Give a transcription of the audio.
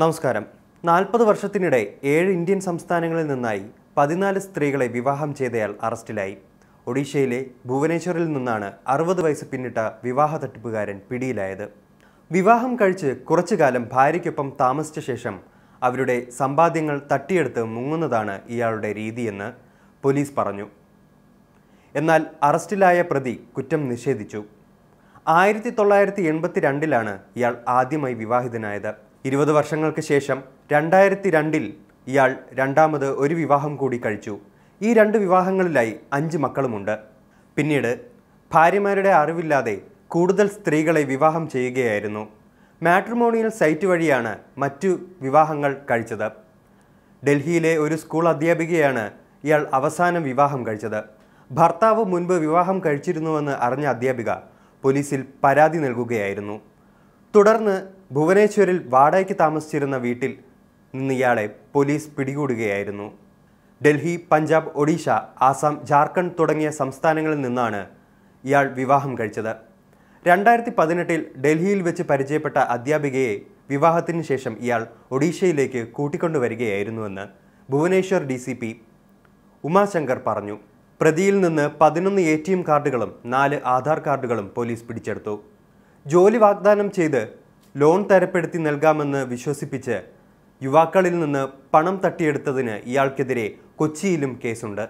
നമസ്കാരം നാൽപ്പത് വർഷത്തിനിടെ ഏഴ് ഇന്ത്യൻ സംസ്ഥാനങ്ങളിൽ നിന്നായി പതിനാല് സ്ത്രീകളെ വിവാഹം ചെയ്തയാൾ അറസ്റ്റിലായി ഒഡീഷയിലെ ഭുവനേശ്വറിൽ നിന്നാണ് അറുപത് വയസ്സ് പിന്നിട്ട വിവാഹ തട്ടിപ്പുകാരൻ പിടിയിലായത് വിവാഹം കഴിച്ച് കുറച്ചു കാലം ഭാര്യയ്ക്കൊപ്പം താമസിച്ച ശേഷം അവരുടെ സമ്പാദ്യങ്ങൾ തട്ടിയെടുത്ത് മുങ്ങുന്നതാണ് ഇയാളുടെ രീതിയെന്ന് പോലീസ് പറഞ്ഞു എന്നാൽ അറസ്റ്റിലായ പ്രതി കുറ്റം നിഷേധിച്ചു ആയിരത്തി തൊള്ളായിരത്തി എൺപത്തി രണ്ടിലാണ് ഇയാൾ ആദ്യമായി വിവാഹിതനായത് ഇരുപത് വർഷങ്ങൾക്ക് ശേഷം രണ്ടായിരത്തി രണ്ടിൽ ഇയാൾ രണ്ടാമത് ഒരു വിവാഹം കൂടി കഴിച്ചു ഈ രണ്ട് വിവാഹങ്ങളിലായി അഞ്ച് മക്കളുമുണ്ട് പിന്നീട് ഭാര്യമാരുടെ അറിവില്ലാതെ കൂടുതൽ സ്ത്രീകളെ വിവാഹം ചെയ്യുകയായിരുന്നു മാട്രിമോണിയൽ സൈറ്റ് വഴിയാണ് മറ്റു വിവാഹങ്ങൾ കഴിച്ചത് ഡൽഹിയിലെ ഒരു സ്കൂൾ അധ്യാപികയാണ് ഇയാൾ അവസാനം വിവാഹം കഴിച്ചത് ഭർത്താവ് മുൻപ് വിവാഹം കഴിച്ചിരുന്നുവെന്ന് അറിഞ്ഞ അധ്യാപിക പോലീസിൽ പരാതി നൽകുകയായിരുന്നു തുടർന്ന് ഭുവനേശ്വരിൽ വാടകയ്ക്ക് താമസിച്ചിരുന്ന വീട്ടിൽ നിന്ന് ഇയാളെ പോലീസ് പിടികൂടുകയായിരുന്നു ഡൽഹി പഞ്ചാബ് ഒഡീഷ ആസാം ജാർഖണ്ഡ് തുടങ്ങിയ സംസ്ഥാനങ്ങളിൽ നിന്നാണ് ഇയാൾ വിവാഹം കഴിച്ചത് രണ്ടായിരത്തി പതിനെട്ടിൽ ഡൽഹിയിൽ വെച്ച് പരിചയപ്പെട്ട അധ്യാപികയെ വിവാഹത്തിന് ശേഷം ഇയാൾ ഒഡീഷയിലേക്ക് കൂട്ടിക്കൊണ്ടുവരികയായിരുന്നുവെന്ന് Bhubaneswar D C P Umashankar പറഞ്ഞു പ്രതിയിൽ നിന്ന് പതിനൊന്ന് എ ടി എം കാർഡുകളും നാല് ആധാർ കാർഡുകളും പോലീസ് പിടിച്ചെടുത്തു ജോലി വാഗ്ദാനം ചെയ്ത് ലോൺ തരപ്പെടുത്തി നൽകാമെന്ന് വിശ്വസിപ്പിച്ച് യുവാക്കളിൽ നിന്ന് പണം തട്ടിയെടുത്തതിന് ഇയാൾക്കെതിരെ കൊച്ചിയിലും കേസുണ്ട്